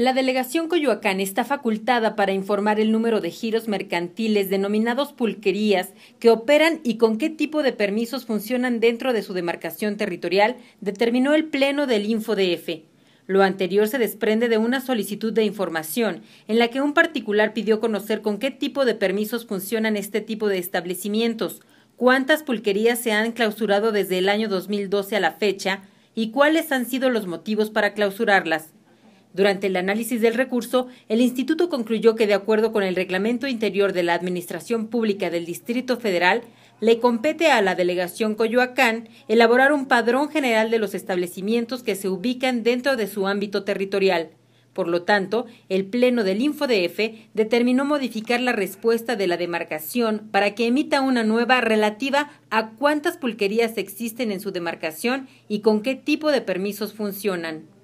La delegación Coyoacán está facultada para informar el número de giros mercantiles denominados pulquerías que operan y con qué tipo de permisos funcionan dentro de su demarcación territorial, determinó el Pleno del InfoDF. Lo anterior se desprende de una solicitud de información en la que un particular pidió conocer con qué tipo de permisos funcionan este tipo de establecimientos, cuántas pulquerías se han clausurado desde el año 2012 a la fecha y cuáles han sido los motivos para clausurarlas. Durante el análisis del recurso, el instituto concluyó que de acuerdo con el reglamento interior de la Administración Pública del Distrito Federal, le compete a la delegación Coyoacán elaborar un padrón general de los establecimientos que se ubican dentro de su ámbito territorial. Por lo tanto, el Pleno del InfoDF determinó modificar la respuesta de la demarcación para que emita una nueva relativa a cuántas pulquerías existen en su demarcación y con qué tipo de permisos funcionan.